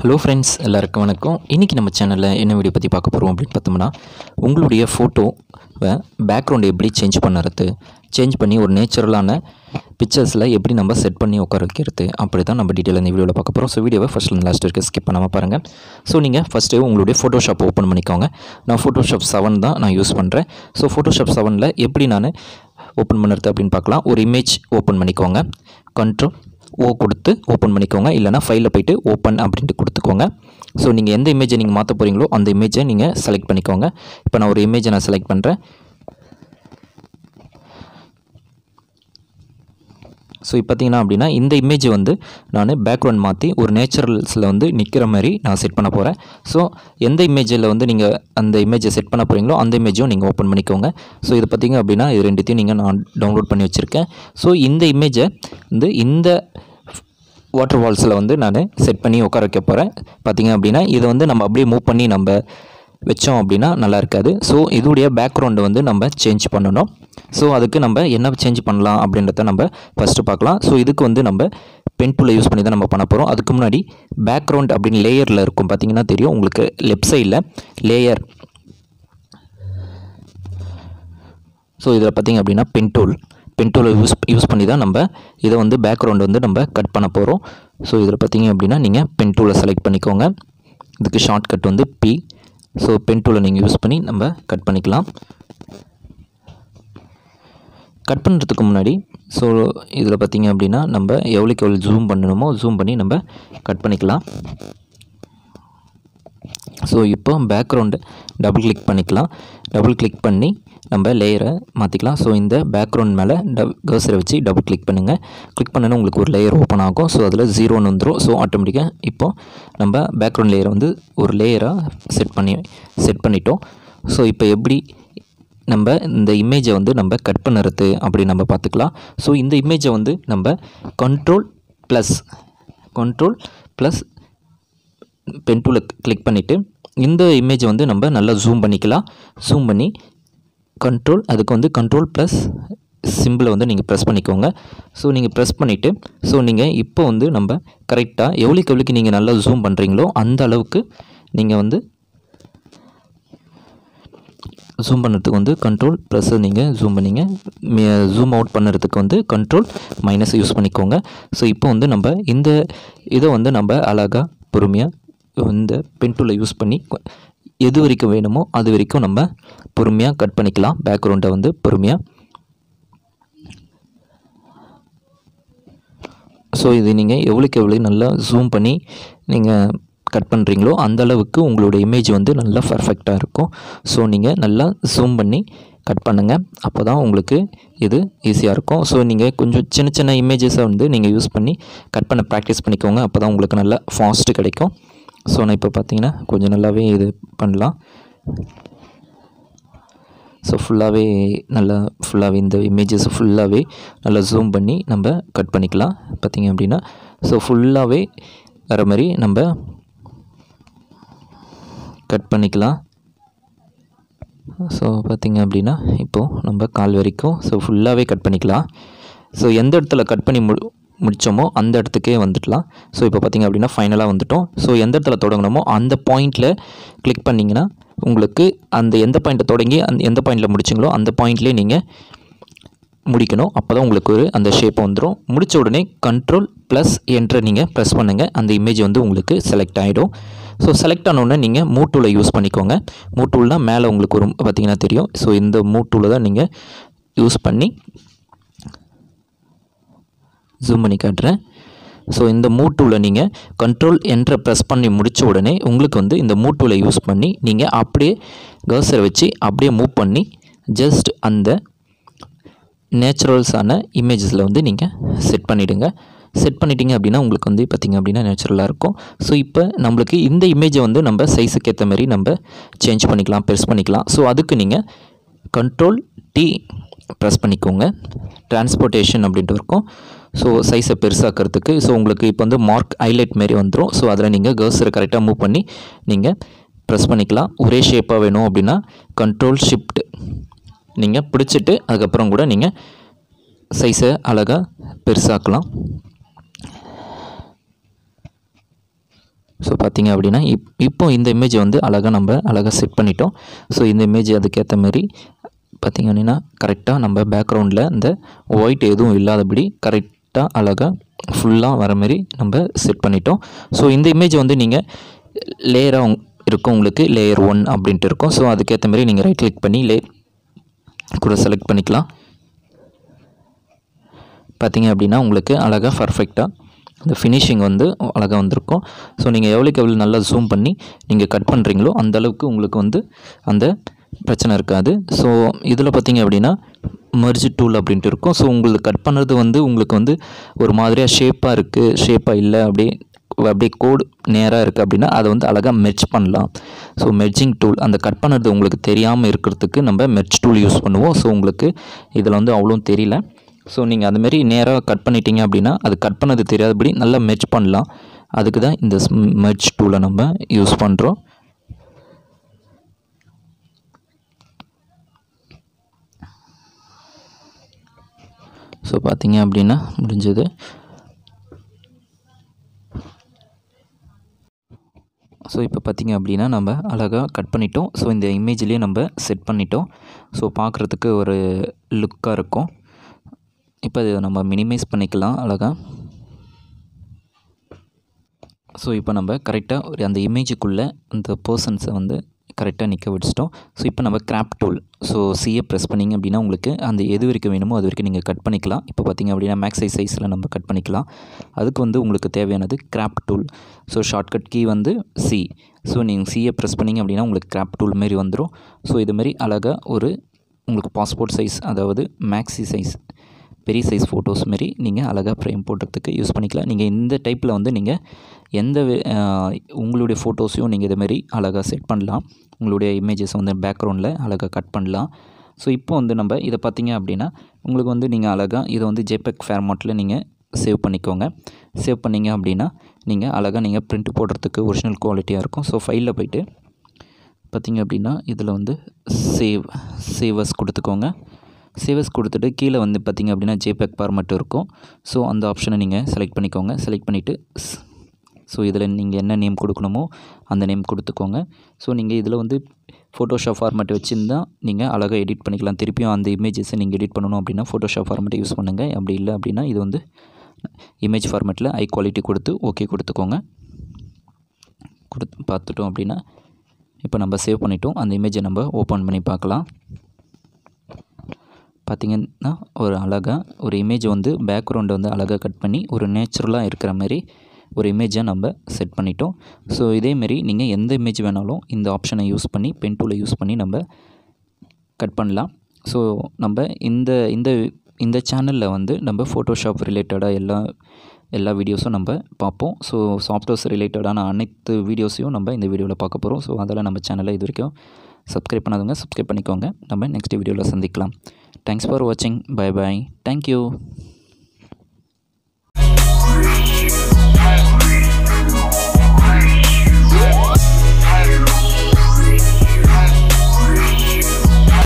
hello friends எல்லாருக்கும் வணக்கம் இன்றைக்கி நம்ம சேனலில் என்ன வீடியோ பற்றி பார்க்க போகிறோம் அப்படின்னு பார்த்தோம்னா உங்களுடைய ஃபோட்டோவை பேக்ரவுண்ட் எப்படி சேஞ்ச் பண்ணுறது சேஞ்ச் பண்ணி ஒரு நேச்சுரலான பிக்சர்ஸில் எப்படி நம்ம செட் பண்ணி உட்கார வைக்கிறது அப்படி தான் நம்ம டீட்டெயில் இந்த வீடியோவில் பார்க்க போகிறோம் ஸோ வீடியோவை ஃபஸ்ட்டில் லாஸ்ட் வரைக்கும் ஸ்கிப் பண்ணாமல் பாருங்கள் ஸோ நீங்கள் ஃபஸ்ட்டு உங்களுடைய ஃபோட்டோஷாப் ஓப்பன் பண்ணிக்கோங்க நான் ஃபோட்டோஷாப் செவன் தான் நான் யூஸ் பண்ணுறேன் ஸோ ஃபோட்டோஷாப் செவனில் எப்படி நான் ஓப்பன் பண்ணுறது அப்படின்னு பார்க்கலாம் ஒரு இமேஜ் ஓப்பன் பண்ணிக்கோங்க கண்ட்ரோல் ஓ கொடுத்து ஓப்பன் பண்ணிக்கோங்க இல்லைனா ஃபைலில் போய்ட்டு ஓப்பன் அப்படின்ட்டு கொடுத்துக்கோங்க ஸோ நீங்கள் எந்த இமேஜை நீங்கள் மாற்ற போகிறீங்களோ அந்த இமேஜை நீங்கள் செலக்ட் பண்ணிக்கோங்க இப்போ நான் ஒரு இமேஜை நான் செலக்ட் பண்ணுறேன் ஸோ இப்போ பார்த்தீங்கன்னா அப்படின்னா இந்த இமேஜ் வந்து நான் பேக்ரவுண்ட் மாற்றி ஒரு நேச்சுரல்ஸில் வந்து நிற்கிற மாதிரி நான் செட் பண்ண போகிறேன் ஸோ எந்த இமேஜில் வந்து நீங்கள் அந்த இமேஜை செட் பண்ண போகிறீங்களோ அந்த இமேஜும் நீங்கள் ஓப்பன் பண்ணிக்கோங்க ஸோ இது பார்த்திங்க அப்படின்னா இது ரெண்டுத்தையும் நீங்கள் நான் டவுன்லோட் பண்ணி வச்சுருக்கேன் ஸோ இந்த இமேஜை வந்து இந்த வாட்டர் வால்ஸில் வந்து நான் செட் பண்ணி உட்கார வைக்க போகிறேன் பார்த்திங்க அப்படின்னா இதை வந்து நம்ம அப்படியே மூவ் பண்ணி நம்ம வச்சோம் அப்படின்னா நல்லா இருக்காது ஸோ இதோடைய பேக்ரவுண்டு வந்து நம்ம சேஞ்ச் பண்ணணும் ஸோ அதுக்கு நம்ம என்ன சேஞ்ச் பண்ணலாம் அப்படின்றத நம்ம ஃபஸ்ட்டு பார்க்கலாம் ஸோ இதுக்கு வந்து நம்ம பென் டூலை யூஸ் பண்ணி தான் நம்ம பண்ண போகிறோம் அதுக்கு முன்னாடி பேக்ரவுண்ட் அப்படின்னு லேயரில் இருக்கும் பார்த்தீங்கன்னா தெரியும் உங்களுக்கு லெஃப்ட் சைடில் லேயர் ஸோ இதில் பார்த்திங்க அப்படின்னா பென் டூல் பென் டூலை யூஸ் யூஸ் பண்ணி தான் நம்ம இதை வந்து பேக்ரவுண்ட் வந்து நம்ம கட் பண்ண போகிறோம் ஸோ இதில் பார்த்திங்க அப்படின்னா நீங்கள் பென் டூலை செலக்ட் பண்ணிக்கோங்க இதுக்கு ஷார்ட்கட் வந்து பி ஸோ பென் டூலை நீங்கள் யூஸ் பண்ணி நம்ம கட் பண்ணிக்கலாம் கட் பண்ணுறதுக்கு முன்னாடி ஸோ இதில் பார்த்திங்க அப்படின்னா நம்ம எவ்வளோக்கு எவ்வளோ ஜூம் பண்ணணுமோ ஜூம் பண்ணி நம்ம கட் பண்ணிக்கலாம் ஸோ இப்போ பேக்ரவுண்டு டபுள் கிளிக் பண்ணிக்கலாம் டபுள் கிளிக் பண்ணி நம்ம லேயரை மாற்றிக்கலாம் ஸோ இந்த பேக்ரவுண்ட் மேலே டப் கர்சரை வச்சு டபுள் கிளிக் பண்ணுங்கள் கிளிக் பண்ணணும் உங்களுக்கு ஒரு லேயர் ஓப்பன் ஆகும் ஸோ அதில் ஜீரோன்னு வந்துடும் ஸோ ஆட்டோமேட்டிக்காக இப்போது நம்ம பேக்ரவுண்ட் லேயரை வந்து ஒரு லேயராக செட் பண்ணி செட் பண்ணிட்டோம் ஸோ இப்போ எப்படி நம்ம இந்த இமேஜை வந்து நம்ம கட் பண்ணுறது அப்படி நம்ம பார்த்துக்கலாம் ஸோ இந்த இமேஜை வந்து நம்ம control plus control plus pen டூவில் கிளிக் பண்ணிவிட்டு இந்த இமேஜை வந்து நம்ம நல்லா ஜூம் பண்ணிக்கலாம் ஜூம் பண்ணி கண்ட்ரோல் அதுக்கு வந்து கண்ட்ரோல் ப்ளஸ் சிம்பிளை வந்து நீங்கள் ப்ரெஸ் பண்ணிக்கோங்க ஸோ நீங்கள் ப்ரெஸ் பண்ணிவிட்டு ஸோ நீங்கள் இப்போ வந்து நம்ம கரெக்டாக எவ்வளோக்கு எவ்வளோக்கு நீங்கள் நல்லா ஜூம் பண்ணுறீங்களோ அந்த அளவுக்கு நீங்கள் வந்து ஜூம் பண்ணுறதுக்கு வந்து கண்ட்ரோல் ப்ளஸ்ஸை நீங்கள் ஜூம் பண்ணிங்க ஜூம் அவுட் பண்ணுறதுக்கு வந்து கண்ட்ரோல் மைனஸ் யூஸ் பண்ணிக்கோங்க ஸோ இப்போ வந்து நம்ம இந்த இதை வந்து நம்ம அழகாக பொறுமையாக இந்த பென் யூஸ் பண்ணி எது வரைக்கும் வேணுமோ அது வரைக்கும் நம்ம பொறுமையாக கட் பண்ணிக்கலாம் பேக்ரவுண்டை வந்து பொறுமையாக ஸோ இது நீங்கள் எவ்வளோக்கு எவ்வளோ நல்லா ஜூம் பண்ணி நீங்கள் கட் பண்ணுறீங்களோ அந்த அளவுக்கு உங்களோட இமேஜ் வந்து நல்லா பர்ஃபெக்டாக இருக்கும் ஸோ நீங்கள் நல்லா ஜூம் பண்ணி கட் பண்ணுங்கள் அப்போ தான் உங்களுக்கு இது ஈஸியாக இருக்கும் ஸோ நீங்கள் கொஞ்சம் சின்ன சின்ன இமேஜஸை வந்து நீங்கள் யூஸ் பண்ணி கட் பண்ண ப்ராக்டிஸ் பண்ணிக்கோங்க அப்போ தான் உங்களுக்கு நல்லா ஃபாஸ்ட்டு கிடைக்கும் ஸோ நான் இப்போ பார்த்தீங்கன்னா கொஞ்சம் நல்லாவே இது பண்ணலாம் ஸோ ஃபுல்லாகவே நல்லா ஃபுல்லாகவே இந்த இமேஜஸ் ஃபுல்லாகவே நல்லா ஜூம் பண்ணி நம்ம கட் பண்ணிக்கலாம் பார்த்திங்க அப்படின்னா ஸோ ஃபுல்லாகவே வர மாதிரி நம்ம கட் பண்ணிக்கலாம் ஸோ பார்த்திங்க அப்படின்னா இப்போது நம்ம கால் வரைக்கும் ஸோ ஃபுல்லாகவே கட் பண்ணிக்கலாம் ஸோ எந்த இடத்துல கட் பண்ணி மு முடித்தோமோ அந்த இடத்துக்கே வந்துடலாம் ஸோ இப்போ பார்த்திங்க அப்படின்னா ஃபைனலாக வந்துட்டோம் ஸோ எந்த இடத்துல தொடங்கணுமோ அந்த பாயிண்டில் கிளிக் பண்ணிங்கன்னா உங்களுக்கு அந்த எந்த பாயிண்ட்டை தொடங்கி அந்த எந்த பாயிண்டில் முடிச்சிங்களோ அந்த பாயிண்ட்லேயே நீங்கள் முடிக்கணும் அப்போ தான் உங்களுக்கு ஒரு அந்த ஷேப் வந்துடும் முடித்த உடனே கண்ட்ரோல் ப்ளஸ் என்ட்ரை நீங்கள் ப்ரெஸ் பண்ணுங்கள் அந்த இமேஜ் வந்து உங்களுக்கு செலக்ட் ஆகிடும் ஸோ செலக்ட் ஆனோடனே நீங்கள் மூட்டூலை யூஸ் பண்ணிக்கோங்க மூட்டூல்னால் மேலே உங்களுக்கு ஒரு பார்த்திங்கன்னா தெரியும் ஸோ இந்த மூட்டூலை தான் நீங்கள் யூஸ் பண்ணி ஜூம் பண்ணி காட்டுறேன் ஸோ இந்த மூட்டூவில் நீங்கள் கண்ட்ரோல் என்ற ப்ரெஸ் பண்ணி முடித்த உடனே உங்களுக்கு வந்து இந்த மூட்டூவில் யூஸ் பண்ணி நீங்கள் அப்படியே கர்சரை வச்சு அப்படியே மூவ் பண்ணி ஜஸ்ட் அந்த நேச்சுரல்ஸான இமேஜஸில் வந்து நீங்கள் செட் பண்ணிவிடுங்க செட் பண்ணிட்டீங்க அப்படின்னா உங்களுக்கு வந்து பார்த்திங்க அப்படின்னா நேச்சுரலாக இருக்கும் ஸோ இப்போ நம்மளுக்கு இந்த இமேஜை வந்து நம்ம சைஸுக்கு ஏற்ற மாதிரி நம்ம சேஞ்ச் பண்ணிக்கலாம் ப்ரெஸ் பண்ணிக்கலாம் ஸோ அதுக்கு நீங்கள் கண்ட்ரோல் டி ப்ரெஸ் பண்ணிக்கோங்க டிரான்ஸ்போர்ட்டேஷன் அப்படின்ட்டு இருக்கும் ஸோ சைஸை பெருசாக்கிறதுக்கு ஸோ உங்களுக்கு இப்போ வந்து மார்க் ஹைலைட் மாரி வந்துடும் ஸோ அதில் நீங்கள் கேர்ஸரை கரெக்டாக மூவ் பண்ணி நீங்கள் ப்ரெஸ் பண்ணிக்கலாம் ஒரே ஷேப்பாக வேணும் அப்படின்னா கண்ட்ரோல் ஷிஃப்ட் நீங்கள் பிடிச்சிட்டு அதுக்கப்புறம் கூட நீங்கள் சைஸை அழகாக பெருசாக்கலாம் ஸோ பார்த்திங்க அப்படின்னா இப் இப்போ இந்த இமேஜை வந்து அழகாக நம்ம அழகாக செட் பண்ணிட்டோம் ஸோ இந்த இமேஜ் அதுக்கேற்ற மாதிரி பார்த்திங்க அப்படின்னா கரெக்டாக நம்ம பேக்ரவுண்டில் இந்த ஒயிட் எதுவும் இல்லாதபடி கரெக்டாக அழகாக ஃபுல்லாக வர மாதிரி நம்ம செட் பண்ணிட்டோம் ஸோ இந்த இமேஜ் வந்து நீங்கள் லேயராக இருக்கும் உங்களுக்கு லேயர் ஒன் அப்படின்ட்டு இருக்கும் ஸோ அதுக்கேற்ற மாதிரி நீங்கள் ரைட் கிளிக் பண்ணி லே கூட செலக்ட் பண்ணிக்கலாம் பார்த்திங்க அப்படின்னா உங்களுக்கு அழகாக பர்ஃபெக்டாக இந்த ஃபினிஷிங் வந்து அழகாக வந்திருக்கும் ஸோ நீங்கள் எவ்வளோக்கு எவ்வளோ நல்லா ஜூம் பண்ணி நீங்கள் கட் பண்ணுறீங்களோ அந்தளவுக்கு உங்களுக்கு வந்து அந்த பிரச்சனை இருக்காது ஸோ இதில் பார்த்திங்க அப்படின்னா மெர்ஜ் டூல் அப்படின்ட்டு இருக்கும் ஸோ உங்களுக்கு கட் பண்ணுறது வந்து உங்களுக்கு வந்து ஒரு மாதிரியாக ஷேப்பாக இருக்குது ஷேப்பாக இல்லை அப்படியே அப்படியே கோடு நேராக இருக்குது அப்படின்னா அதை வந்து அழகாக மெர்ஜ் பண்ணலாம் ஸோ மெர்ஜிங் டூல் அந்த கட் பண்ணுறது உங்களுக்கு தெரியாமல் இருக்கிறதுக்கு நம்ம மெர்ஜ் டூல் யூஸ் பண்ணுவோம் ஸோ உங்களுக்கு இதில் வந்து அவ்வளோ தெரியல ஸோ நீங்கள் அதுமாரி நேராக கட் பண்ணிட்டீங்க அப்படின்னா அது கட் பண்ணது தெரியாதபடி நல்லா மெர்ஜ் பண்ணலாம் அதுக்கு தான் இந்த மெர்ஜ் டூலை நம்ம யூஸ் பண்ணுறோம் ஸோ பார்த்தீங்க அப்படின்னா முடிஞ்சது ஸோ இப்போ பார்த்திங்க அப்படின்னா நம்ம அழகாக கட் பண்ணிட்டோம் ஸோ இந்த இமேஜ்லேயே நம்ம செட் பண்ணிட்டோம் ஸோ பார்க்குறதுக்கு ஒரு லுக்காக இருக்கும் இப்போ இதை நம்ம மினிமைஸ் பண்ணிக்கலாம் அழகாக ஸோ இப்போ நம்ம கரெக்டாக ஒரு அந்த இமேஜுக்குள்ளே அந்த பர்சன்ஸை வந்து கரெக்டாக நிற்க வச்சுட்டோம் ஸோ இப்போ நம்ம crop tool so C A press பண்ணிங்க அப்படின்னா உங்களுக்கு அந்த எது வரைக்கும் வேணுமோ அது வரைக்கும் நீங்கள் கட் பண்ணிக்கலாம் இப்போ பார்த்திங்க அப்படின்னா மேக்ஸை சைஸில் நம்ம கட் பண்ணிக்கலாம் அதுக்கு வந்து உங்களுக்கு தேவையானது crop tool so shortcut key வந்து சி ஸோ நீங்கள் சிஏ ப்ரெஸ் பண்ணிங்க அப்படின்னா உங்களுக்கு கிராப் டூல் மாரி வந்துடும் ஸோ இதுமாரி அழகாக ஒரு உங்களுக்கு பாஸ்போர்ட் சைஸ் அதாவது மேக்ஸி சைஸ் பெரிய சைஸ் ஃபோட்டோஸ் மாரி நீங்கள் அழகாக ஃப்ரேம் போடுறதுக்கு யூஸ் பண்ணிக்கலாம் நீங்கள் இந்த டைப்பில் வந்து நீங்கள் எந்த உங்களுடைய ஃபோட்டோஸையும் நீங்கள் இதுமாரி அழகாக செட் பண்ணலாம் உங்களுடைய இமேஜஸ் வந்து பேக்ரவுண்டில் அழகாக கட் பண்ணலாம் ஸோ இப்போ வந்து நம்ம இதை பார்த்தீங்க அப்படின்னா உங்களுக்கு வந்து நீங்கள் அழகாக இதை வந்து ஜேபெக் ஃபேர்மாட்டில் நீங்கள் சேவ் பண்ணிக்கோங்க சேவ் பண்ணிங்க அப்படின்னா நீங்கள் அழகாக நீங்கள் ப்ரிண்ட் போடுறதுக்கு ஒரிஜினல் குவாலிட்டியாக இருக்கும் ஸோ ஃபைலில் போய்ட்டு பார்த்திங்க அப்படின்னா இதில் வந்து சேவ் சேவஸ் கொடுத்துக்கோங்க சேவஸ் கொடுத்துட்டு கீழே வந்து பார்த்திங்க அப்படின்னா ஜேபேக் ஃபார்மட் இருக்கும் ஸோ அந்த ஆப்ஷனை நீங்கள் செலக்ட் பண்ணிக்கோங்க செலக்ட் பண்ணிவிட்டு ஸோ இதில் நீங்கள் என்ன நேம் கொடுக்கணுமோ அந்த நேம் கொடுத்துக்கோங்க ஸோ நீங்கள் இதில் வந்து ஃபோட்டோஷாப் ஃபார்மேட் வச்சுருந்தால் நீங்கள் அழகாக எடிட் பண்ணிக்கலாம் திருப்பியும் அந்த இமேஜஸை நீங்கள் எடிட் பண்ணணும் அப்படின்னா ஃபோட்டோஷாப் ஃபார்மேட்டை யூஸ் பண்ணுங்கள் அப்படி இல்லை அப்படின்னா இது வந்து இமேஜ் ஃபார்மேட்டில் ஹை குவாலிட்டி கொடுத்து ஓகே கொடுத்துக்கோங்க கொடுத்து பார்த்துட்டோம் அப்படின்னா இப்போ நம்ம சேவ் பண்ணிட்டோம் அந்த இமேஜை நம்ம ஓப்பன் பண்ணி பார்க்கலாம் பார்த்திங்கன்னா ஒரு அழகாக ஒரு இமேஜ் வந்து பேக்ரவுண்டை வந்து அழகாக கட் பண்ணி ஒரு நேச்சுரலாக இருக்கிற மாதிரி ஒரு இமேஜை நம்ம செட் பண்ணிட்டோம் ஸோ இதேமாரி நீங்கள் எந்த இமேஜ் வேணாலும் இந்த ஆப்ஷனை யூஸ் பண்ணி பென் டூலை யூஸ் பண்ணி நம்ம கட் பண்ணலாம் ஸோ நம்ம இந்த இந்த இந்த சேனலில் வந்து நம்ம ஃபோட்டோஷாப் ரிலேட்டடாக எல்லா எல்லா வீடியோஸும் நம்ம பார்ப்போம் ஸோ சாஃப்ட்வேர்ஸ் ரிலேட்டடான அனைத்து வீடியோஸையும் நம்ம இந்த வீடியோவில் பார்க்க போகிறோம் ஸோ அதெல்லாம் நம்ம சேனலை இது வரைக்கும் சப்ஸ்கிரைப் பண்ணாதவங்க சப்ஸ்கிரைப் பண்ணிக்கோங்க நம்ம நெக்ஸ்ட் வீடியோவில் சந்திக்கலாம் தேங்க்ஸ் ஃபார் வாட்சிங் பை பாய் தேங்க்யூ